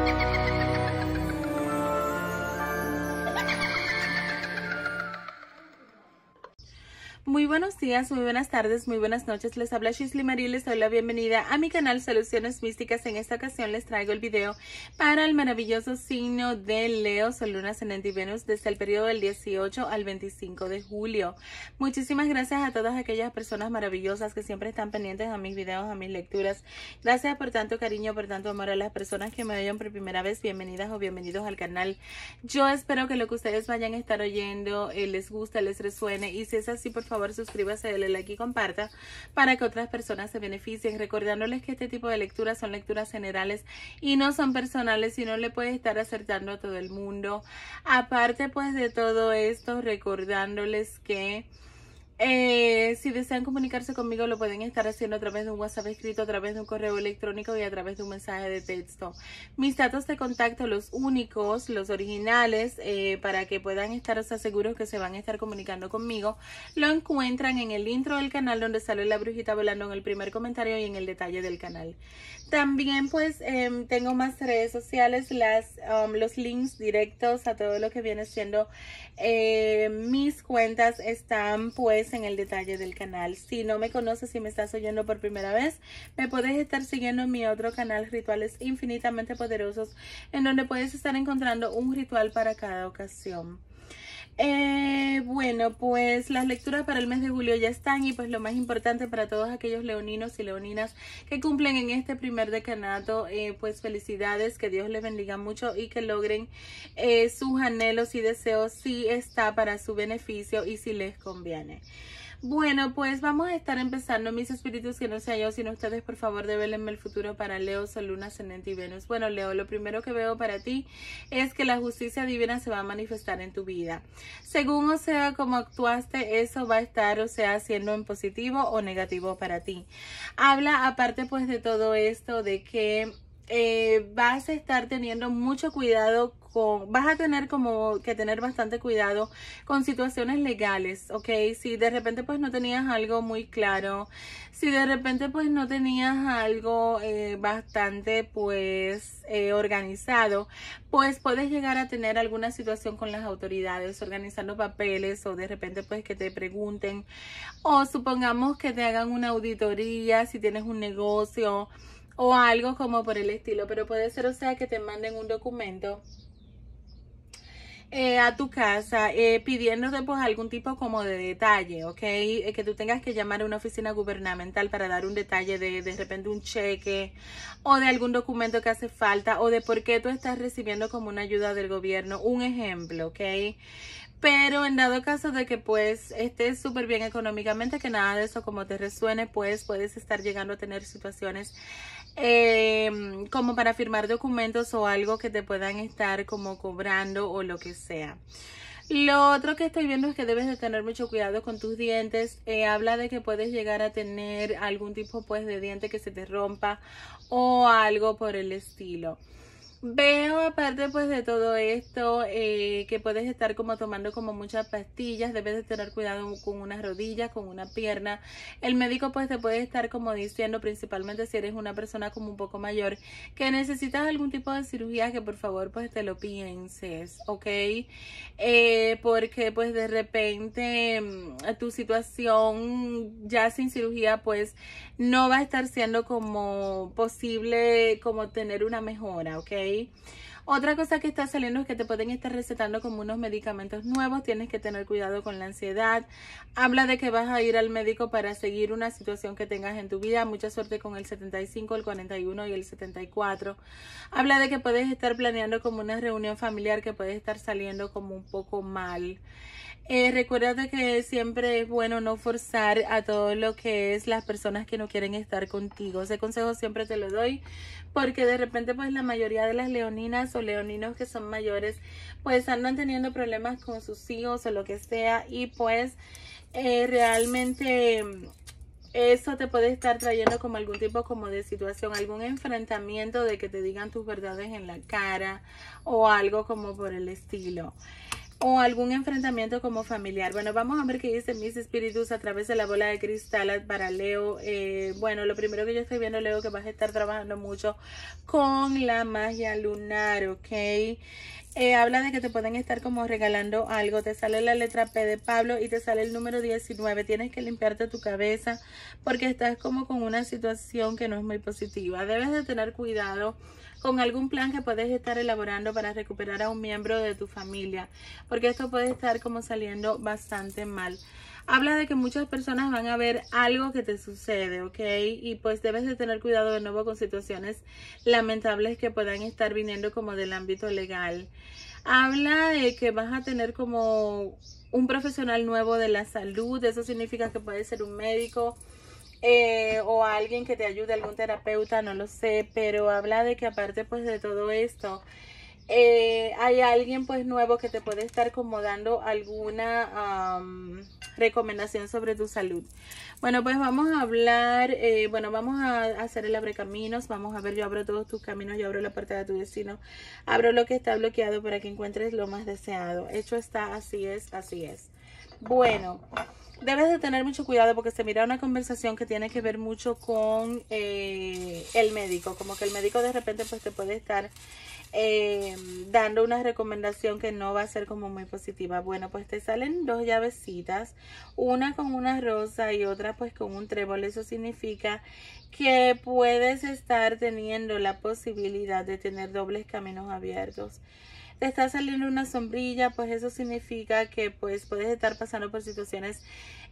Thank you. Muy buenos días, muy buenas tardes, muy buenas noches. Les habla Shisley Marie y les doy la bienvenida a mi canal Soluciones Místicas. En esta ocasión les traigo el video para el maravilloso signo de Leo, Sol, Luna, Ascendente y Venus desde el periodo del 18 al 25 de julio. Muchísimas gracias a todas aquellas personas maravillosas que siempre están pendientes a mis videos, a mis lecturas. Gracias por tanto cariño, por tanto amor a las personas que me oyen por primera vez. Bienvenidas o bienvenidos al canal. Yo espero que lo que ustedes vayan a estar oyendo eh, les guste, les resuene y si es así, por favor favor suscríbase, dele like y comparta para que otras personas se beneficien. Recordándoles que este tipo de lecturas son lecturas generales y no son personales y no le puede estar acertando a todo el mundo. Aparte pues de todo esto, recordándoles que... Eh, si desean comunicarse conmigo, lo pueden estar haciendo a través de un WhatsApp escrito, a través de un correo electrónico y a través de un mensaje de texto. Mis datos de contacto, los únicos, los originales, eh, para que puedan estar seguros que se van a estar comunicando conmigo, lo encuentran en el intro del canal donde sale la brujita volando en el primer comentario y en el detalle del canal. También pues em, tengo más redes sociales, um, los links directos a todo lo que viene siendo eh, mis cuentas están pues en el detalle del canal. Si no me conoces, y me estás oyendo por primera vez, me puedes estar siguiendo en mi otro canal, Rituales Infinitamente Poderosos, en donde puedes estar encontrando un ritual para cada ocasión. Eh, bueno, pues las lecturas para el mes de julio ya están y pues lo más importante para todos aquellos leoninos y leoninas que cumplen en este primer decanato, eh, pues felicidades, que Dios les bendiga mucho y que logren eh, sus anhelos y deseos si está para su beneficio y si les conviene. Bueno, pues vamos a estar empezando, mis espíritus, que no sea yo, sino ustedes, por favor, develenme el futuro para Leo, Sol, Luna, Ascendente y Venus. Bueno, Leo, lo primero que veo para ti es que la justicia divina se va a manifestar en tu vida. Según, o sea, como actuaste, eso va a estar, o sea, siendo en positivo o negativo para ti. Habla, aparte, pues, de todo esto, de que eh, vas a estar teniendo mucho cuidado vas a tener como que tener bastante cuidado con situaciones legales, ¿ok? Si de repente pues no tenías algo muy claro, si de repente pues no tenías algo eh, bastante pues eh, organizado, pues puedes llegar a tener alguna situación con las autoridades, organizando papeles o de repente pues que te pregunten o supongamos que te hagan una auditoría si tienes un negocio o algo como por el estilo, pero puede ser, o sea, que te manden un documento eh, a tu casa eh, pidiéndote pues algún tipo como de detalle, ¿ok? Eh, que tú tengas que llamar a una oficina gubernamental para dar un detalle de de repente un cheque o de algún documento que hace falta o de por qué tú estás recibiendo como una ayuda del gobierno, un ejemplo, ¿ok? Pero en dado caso de que pues estés súper bien económicamente, que nada de eso como te resuene, pues puedes estar llegando a tener situaciones eh, como para firmar documentos o algo que te puedan estar como cobrando o lo que sea. Lo otro que estoy viendo es que debes de tener mucho cuidado con tus dientes. Eh, habla de que puedes llegar a tener algún tipo pues de diente que se te rompa o algo por el estilo. Veo aparte pues de todo esto eh, que puedes estar como tomando como muchas pastillas, debes de tener cuidado con unas rodillas, con una pierna. El médico pues te puede estar como diciendo principalmente si eres una persona como un poco mayor que necesitas algún tipo de cirugía que por favor pues te lo pienses, ¿ok? Eh, porque pues de repente mm, tu situación ya sin cirugía pues no va a estar siendo como posible como tener una mejora, ¿ok? Otra cosa que está saliendo es que te pueden estar recetando como unos medicamentos nuevos, tienes que tener cuidado con la ansiedad. Habla de que vas a ir al médico para seguir una situación que tengas en tu vida. Mucha suerte con el 75, el 41 y el 74. Habla de que puedes estar planeando como una reunión familiar que puede estar saliendo como un poco mal. Eh, que siempre es bueno no forzar a todo lo que es las personas que no quieren estar contigo. Ese consejo siempre te lo doy porque de repente pues la mayoría de las leoninas o leoninos que son mayores pues andan teniendo problemas con sus hijos o lo que sea y pues eh, realmente eso te puede estar trayendo como algún tipo como de situación, algún enfrentamiento de que te digan tus verdades en la cara o algo como por el estilo o algún enfrentamiento como familiar. Bueno, vamos a ver qué dice mis espíritus a través de la bola de cristal para Leo. Eh, bueno, lo primero que yo estoy viendo, Leo, que vas a estar trabajando mucho con la magia lunar, ¿ok? Eh, habla de que te pueden estar como regalando algo. Te sale la letra P de Pablo y te sale el número 19. Tienes que limpiarte tu cabeza porque estás como con una situación que no es muy positiva. Debes de tener cuidado con algún plan que puedes estar elaborando para recuperar a un miembro de tu familia, porque esto puede estar como saliendo bastante mal habla de que muchas personas van a ver algo que te sucede, ¿ok? Y pues debes de tener cuidado de nuevo con situaciones lamentables que puedan estar viniendo como del ámbito legal. Habla de que vas a tener como un profesional nuevo de la salud, eso significa que puede ser un médico, eh, o alguien que te ayude, algún terapeuta, no lo sé, pero habla de que aparte pues de todo esto, eh, hay alguien pues nuevo que te puede estar acomodando alguna recomendación sobre tu salud. Bueno, pues vamos a hablar, eh, bueno, vamos a hacer el abre caminos, vamos a ver, yo abro todos tus caminos, yo abro la parte de tu vecino, abro lo que está bloqueado para que encuentres lo más deseado. Hecho está, así es, así es. Bueno debes de tener mucho cuidado porque se mira una conversación que tiene que ver mucho con eh, el médico. Como que el médico de repente pues te puede estar eh, dando una recomendación que no va a ser como muy positiva. Bueno, pues te salen dos llavecitas, una con una rosa y otra pues con un trébol. Eso significa que puedes estar teniendo la posibilidad de tener dobles caminos abiertos te está saliendo una sombrilla, pues eso significa que pues puedes estar pasando por situaciones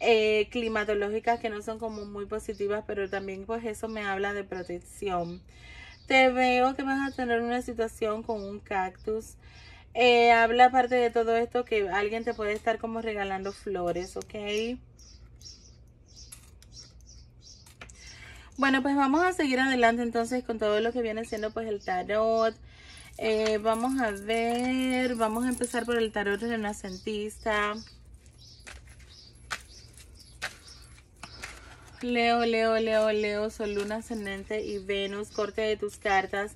eh, climatológicas que no son como muy positivas, pero también pues eso me habla de protección. Te veo que vas a tener una situación con un cactus. Eh, habla aparte de todo esto que alguien te puede estar como regalando flores, ¿ok? Bueno, pues vamos a seguir adelante entonces con todo lo que viene siendo pues el tarot, eh, vamos a ver, vamos a empezar por el tarot renacentista. Leo, Leo, Leo, Leo, Sol, Luna, Ascendente y Venus, corte de tus cartas.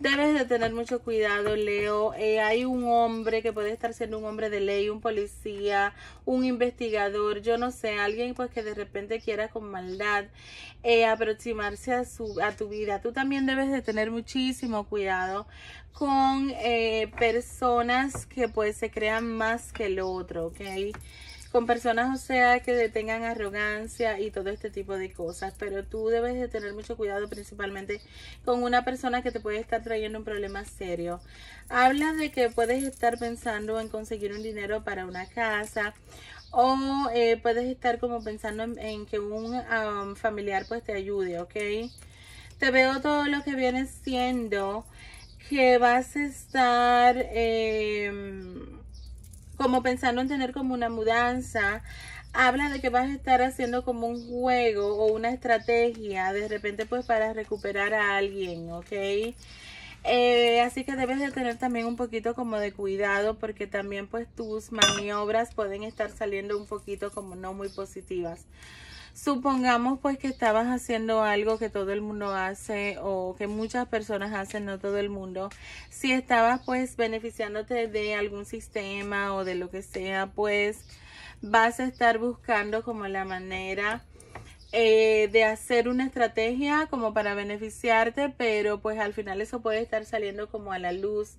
Debes de tener mucho cuidado, Leo. Eh, hay un hombre que puede estar siendo un hombre de ley, un policía, un investigador, yo no sé, alguien pues que de repente quiera con maldad eh, aproximarse a, su, a tu vida. Tú también debes de tener muchísimo cuidado con eh, personas que pues se crean más que el otro, ¿ok? con personas, o sea, que tengan arrogancia y todo este tipo de cosas, pero tú debes de tener mucho cuidado principalmente con una persona que te puede estar trayendo un problema serio. Habla de que puedes estar pensando en conseguir un dinero para una casa o eh, puedes estar como pensando en, que un um, familiar pues te ayude, ¿ok? Te veo todo lo que viene siendo que vas a estar... Eh, como pensando en tener como una mudanza. Habla de que vas a estar haciendo como un juego o una estrategia de repente pues para recuperar a alguien, ¿ok? Eh, así que debes de tener también un poquito como de cuidado porque también pues tus maniobras pueden estar saliendo un poquito como no muy positivas. Supongamos pues que estabas haciendo algo que todo el mundo hace o que muchas personas hacen, no todo el mundo. Si estabas pues beneficiándote de algún sistema o de lo que sea, pues vas a estar buscando como la manera eh, de hacer una estrategia como para beneficiarte, pero pues al final eso puede estar saliendo como a la luz.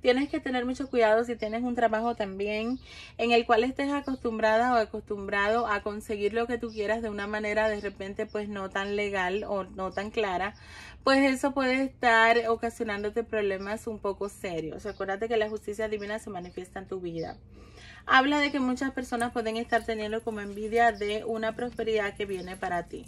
Tienes que tener mucho cuidado si tienes un trabajo también en el cual estés acostumbrada o acostumbrado a conseguir lo que tú quieras de una manera de repente pues no tan legal o no tan clara, pues eso puede estar ocasionándote problemas un poco serios. Acuérdate que la justicia divina se manifiesta en tu vida. Habla de que muchas personas pueden estar teniendo como envidia de una prosperidad que viene para ti.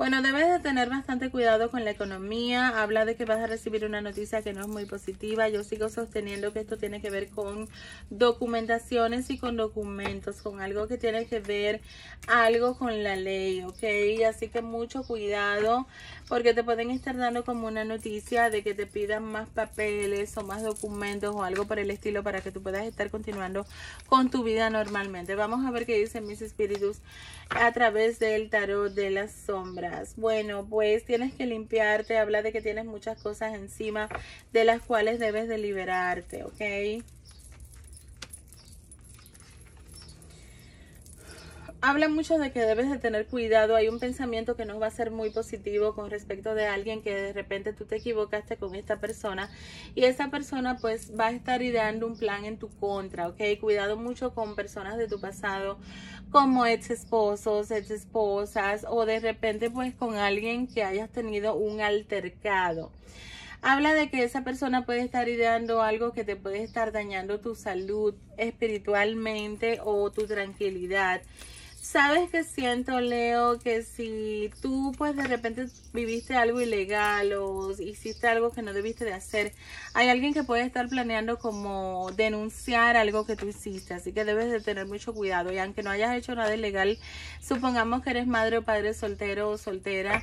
Bueno, debes de tener bastante cuidado con la economía. Habla de que vas a recibir una noticia que no es muy positiva. Yo sigo sosteniendo que esto tiene que ver con documentaciones y con documentos, con algo que tiene que ver algo con la ley, ¿ok? Así que mucho cuidado porque te pueden estar dando como una noticia de que te pidan más papeles o más documentos o algo por el estilo para que tú puedas estar continuando con tu vida normalmente. Vamos a ver qué dicen mis espíritus a través del tarot de la sombra. Bueno, pues tienes que limpiarte. Habla de que tienes muchas cosas encima de las cuales debes de liberarte, ¿ok? habla mucho de que debes de tener cuidado. Hay un pensamiento que no va a ser muy positivo con respecto de alguien que de repente tú te equivocaste con esta persona y esa persona pues va a estar ideando un plan en tu contra, ¿ok? Cuidado mucho con personas de tu pasado como ex esposos, ex esposas o de repente pues con alguien que hayas tenido un altercado habla de que esa persona puede estar ideando algo que te puede estar dañando tu salud espiritualmente o tu tranquilidad. Sabes que siento, Leo, que si tú pues de repente viviste algo ilegal o hiciste algo que no debiste de hacer, hay alguien que puede estar planeando como denunciar algo que tú hiciste, así que debes de tener mucho cuidado y aunque no hayas hecho nada ilegal, supongamos que eres madre o padre soltero o soltera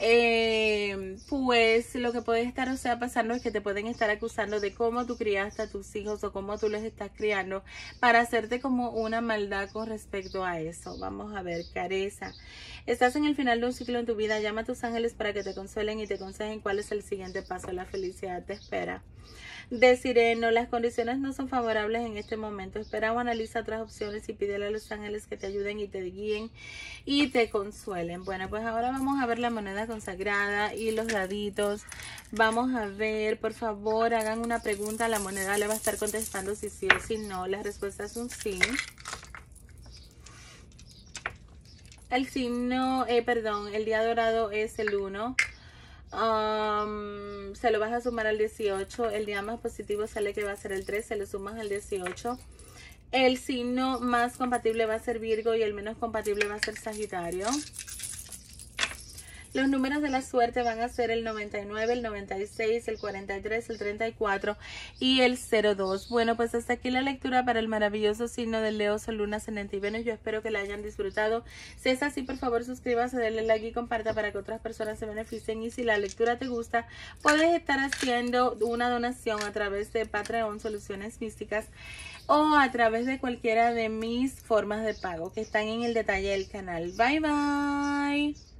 eh, pues lo que puede estar, o sea, pasando es que te pueden estar acusando de cómo tú criaste a tus hijos o cómo tú los estás criando para hacerte como una maldad con respecto a eso. Vamos a ver, careza. Estás en el final de un ciclo en tu vida, llama a tus ángeles para que te consuelen y te consejen cuál es el siguiente paso. La felicidad te espera. Deciré no, Las condiciones no son favorables en este momento. Espera o analiza otras opciones y pídele a los ángeles que te ayuden y te guíen y te consuelen. Bueno, pues ahora vamos a ver la moneda consagrada y los daditos. Vamos a ver, por favor, hagan una pregunta. La moneda le va a estar contestando si sí o si no. La respuesta es un sí. El signo, eh, perdón, el día dorado es el 1. Um, se lo vas a sumar al 18. El día más positivo sale que va a ser el 3. Se lo sumas al 18. El signo más compatible va a ser Virgo y el menos compatible va a ser Sagitario. Los números de la suerte van a ser el 99, el 96, el 43, el 34 y el 02. Bueno, pues hasta aquí la lectura para el maravilloso signo de Leo, Sol, Luna, Ascendente y Venus. Yo espero que la hayan disfrutado. Si es así, por favor, suscríbase, denle like y comparta para que otras personas se beneficien. Y si la lectura te gusta, puedes estar haciendo una donación a través de Patreon Soluciones Místicas o a través de cualquiera de mis formas de pago que están en el detalle del canal. Bye bye.